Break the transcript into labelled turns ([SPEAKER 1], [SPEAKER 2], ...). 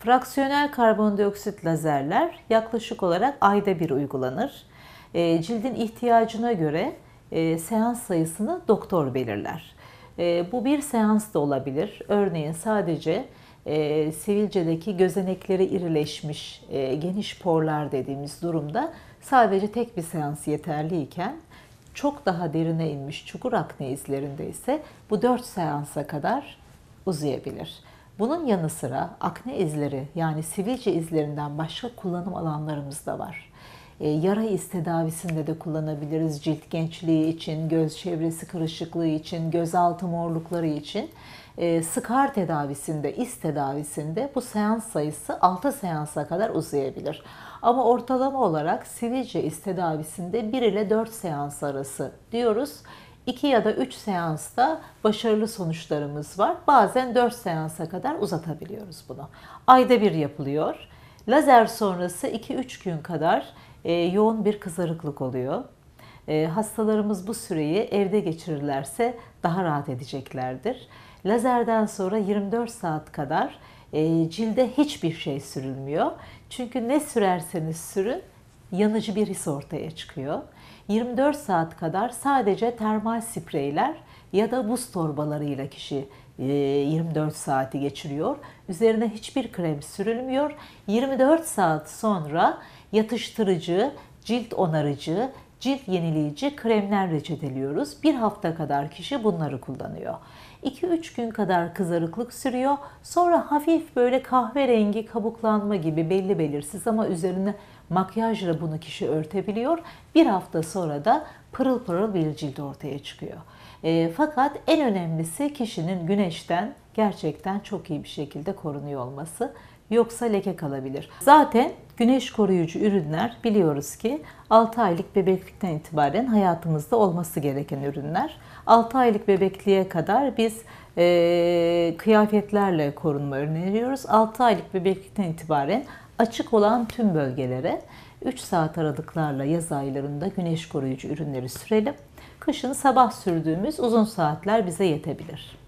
[SPEAKER 1] Fraksiyonel karbondioksit lazerler yaklaşık olarak ayda bir uygulanır. E, cildin ihtiyacına göre e, seans sayısını doktor belirler. E, bu bir seans da olabilir. Örneğin sadece e, sivilcedeki gözenekleri irileşmiş e, geniş porlar dediğimiz durumda sadece tek bir seans yeterliyken çok daha derine inmiş çukur akne izlerinde ise bu 4 seansa kadar uzayabilir. Bunun yanı sıra akne izleri yani sivilce izlerinden başka kullanım alanlarımız da var. E, yara iz tedavisinde de kullanabiliriz. Cilt gençliği için, göz çevresi kırışıklığı için, gözaltı morlukları için. E, skar tedavisinde, iz tedavisinde bu seans sayısı 6 seansa kadar uzayabilir. Ama ortalama olarak sivilce iz tedavisinde 1 ile 4 seans arası diyoruz. 2 ya da 3 seansta başarılı sonuçlarımız var. Bazen 4 seansa kadar uzatabiliyoruz bunu. Ayda bir yapılıyor. Lazer sonrası 2-3 gün kadar e, yoğun bir kızarıklık oluyor. E, hastalarımız bu süreyi evde geçirirlerse daha rahat edeceklerdir. Lazerden sonra 24 saat kadar e, cilde hiçbir şey sürülmüyor. Çünkü ne sürerseniz sürün yanıcı bir his ortaya çıkıyor. 24 saat kadar sadece termal spreyler ya da buz torbalarıyla kişi 24 e, saati geçiriyor. Üzerine hiçbir krem sürülmüyor. 24 saat sonra yatıştırıcı, cilt onarıcı cilt yenileyici kremler reçeteliyoruz. Bir hafta kadar kişi bunları kullanıyor. 2-3 gün kadar kızarıklık sürüyor. Sonra hafif böyle kahverengi kabuklanma gibi belli belirsiz ama üzerine makyajla bunu kişi örtebiliyor. Bir hafta sonra da pırıl pırıl bir cilt ortaya çıkıyor. E, fakat en önemlisi kişinin güneşten gerçekten çok iyi bir şekilde korunuyor olması. Yoksa leke kalabilir. Zaten Güneş koruyucu ürünler biliyoruz ki 6 aylık bebeklikten itibaren hayatımızda olması gereken ürünler. 6 aylık bebekliğe kadar biz e, kıyafetlerle korunma öneriyoruz. 6 aylık bebeklikten itibaren açık olan tüm bölgelere 3 saat aralıklarla yaz aylarında güneş koruyucu ürünleri sürelim. Kışın sabah sürdüğümüz uzun saatler bize yetebilir.